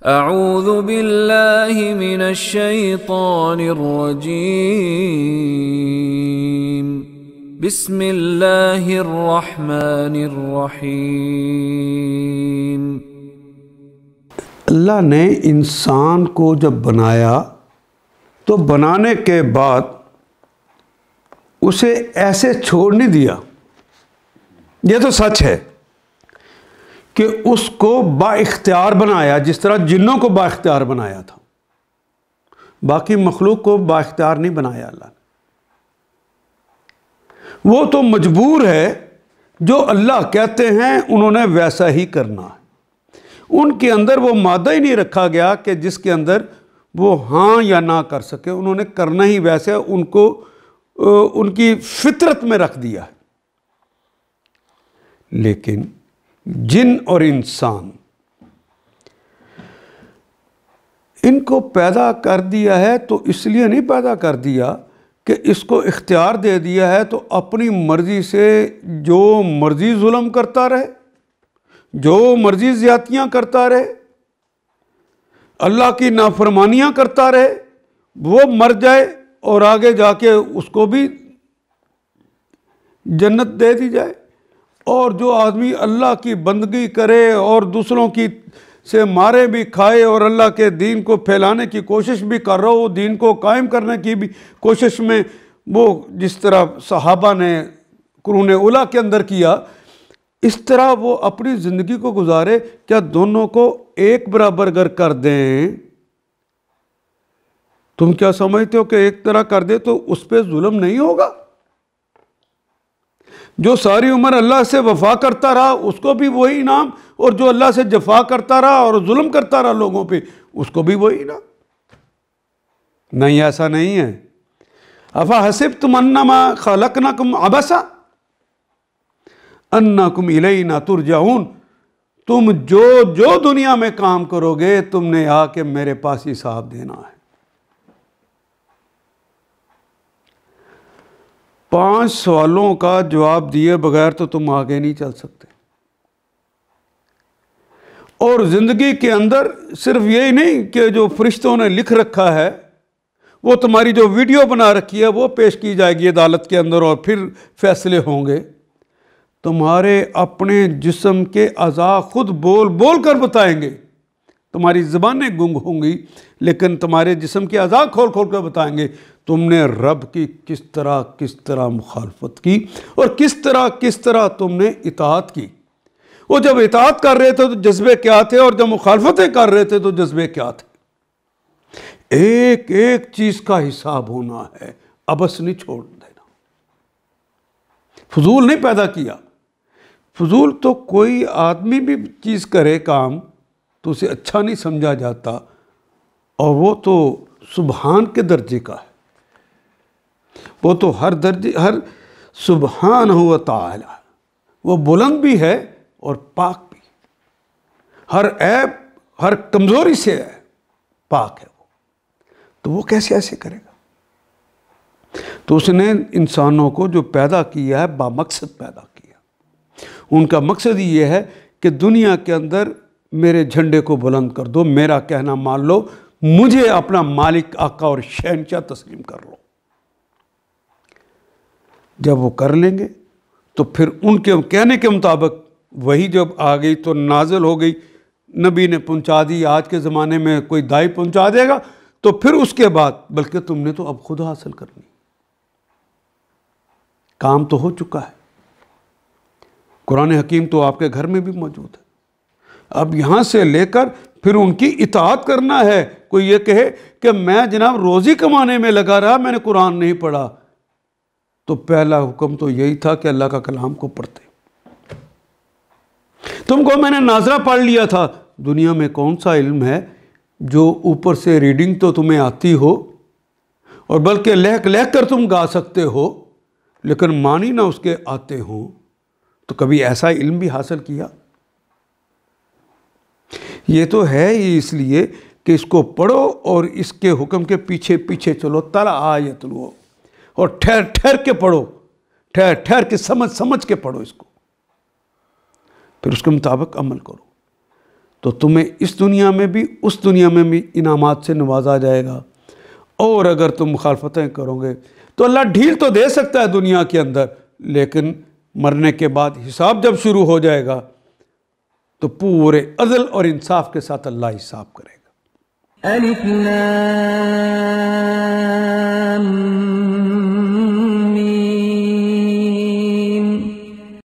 أعوذ بالله من الشيطان الرجيم بسم الله الرحمن الرحيم अल्लाह نے انسان کو جب بنایا تو بنانے کے بعد اسے ایسے چھوڑ نہیں دیا یہ تو سچ ہے कि उसको बाख्तियार बनाया जिस तरह जिन्हों को बाख्तियार बनाया था बाकी मखलूक को बाख्तियार नहीं बनाया अल्लाह ने वो तो मजबूर है जो अल्लाह कहते हैं उन्होंने वैसा ही करना है उनके अंदर वो मादा ही नहीं रखा गया कि जिसके अंदर वो हाँ या ना कर सके उन्होंने करना ही वैसे उनको उनकी फितरत में रख दिया है लेकिन जिन और इंसान इनको पैदा कर दिया है तो इसलिए नहीं पैदा कर दिया कि इसको इख्तियार दे दिया है तो अपनी मर्ज़ी से जो मर्ज़ी जुल्म करता रहे जो मर्ज़ी ज़्यादतियाँ करता रहे अल्लाह की नाफरमानियाँ करता रहे वो मर जाए और आगे जाके उसको भी जन्नत दे दी जाए और जो आदमी अल्लाह की बंदगी करे और दूसरों की से मारे भी खाए और अल्लाह के दीन को फैलाने की कोशिश भी कर रहा हो दीन को कायम करने की भी कोशिश में वो जिस तरह सहाबा ने कुरून उला के अंदर किया इस तरह वो अपनी ज़िंदगी को गुजारे क्या दोनों को एक बराबर अगर कर दें तुम क्या समझते हो कि एक तरह कर दे तो उस पर जुल्म नहीं होगा जो सारी उम्र अल्लाह से वफा करता रहा उसको भी वही इनाम और जो अल्लाह से जफा करता रहा और जुल्म करता रहा लोगों पे उसको भी वही इनाम नहीं ऐसा नहीं है अफा हसिब तमन्नमा खलक कुम अबसा अन्ना कुम इलई ना जाऊन तुम जो जो दुनिया में काम करोगे तुमने आके मेरे पास हिसाब देना है पांच सवालों का जवाब दिए बगैर तो तुम आगे नहीं चल सकते और ज़िंदगी के अंदर सिर्फ यही नहीं कि जो फरिश्तों ने लिख रखा है वो तुम्हारी जो वीडियो बना रखी है वो पेश की जाएगी अदालत के अंदर और फिर फैसले होंगे तुम्हारे अपने जिस्म के अज़ा खुद बोल बोल कर बताएंगे तुम्हारी ज़बानें गुंग होंगी लेकिन तुम्हारे जिसम की अज़ा खोल खोल कर बताएंगे तुमने रब की किस तरह किस तरह मुखालफत की और किस तरह किस तरह तुमने इतात की वो जब इतात कर रहे थे तो जज्बे क्या थे और जब मुखालफतें कर रहे थे तो जज्बे क्या थे एक एक चीज़ का हिसाब होना है अबस नहीं छोड़ देना फजूल नहीं पैदा किया फजूल तो कोई आदमी भी चीज़ करे काम तो उसे अच्छा नहीं समझा जाता और वो तो सुबहान के दर्जे का है वो तो हर दर्जे हर सुबहान हुआ ताला वो बुलंद भी है और पाक भी हर ऐप हर कमज़ोरी से है पाक है वो तो वो कैसे ऐसे करेगा तो उसने इंसानों को जो पैदा किया है बामकसद पैदा किया उनका मकसद ये है कि दुनिया के अंदर मेरे झंडे को बुलंद कर दो मेरा कहना मान लो मुझे अपना मालिक आका और शहनशाह तस्लीम कर लो जब वो कर लेंगे तो फिर उनके कहने के मुताबिक वही जब आ गई तो नाजल हो गई नबी ने पहुंचा दी आज के ज़माने में कोई दाई पहुंचा देगा तो फिर उसके बाद बल्कि तुमने तो अब खुद हासिल करनी काम तो हो चुका है कुरान हकीम तो आपके घर में भी मौजूद है अब यहाँ से लेकर फिर उनकी इतात करना है कोई ये कहे कि मैं जनाब रोज़ी कमाने में लगा रहा मैंने कुरान नहीं पढ़ा तो पहला हुक्म तो यही था कि अल्लाह का कलाम को पढ़ते तुमको मैंने नाजरा पढ़ लिया था दुनिया में कौन सा इल्म है जो ऊपर से रीडिंग तो तुम्हें आती हो और बल्कि लहक लहक कर तुम गा सकते हो लेकिन मानी ना उसके आते हों तो कभी ऐसा इल्म भी हासिल किया ये तो है ही इसलिए कि इसको पढ़ो और इसके हुक्म के पीछे पीछे चलो तला आयत लो और ठहर ठहर के पढ़ो ठहर ठहर के समझ समझ के पढ़ो इसको फिर उसके मुताबिक अमल करो तो तुम्हें इस दुनिया में भी उस दुनिया में भी इनामात से नवाजा जाएगा और अगर तुम मुखालफतें करोगे तो अल्लाह ढील तो दे सकता है दुनिया के अंदर लेकिन मरने के बाद हिसाब जब शुरू हो जाएगा तो पूरे अदल और इंसाफ के साथ अल्लाह हिसाब करेगा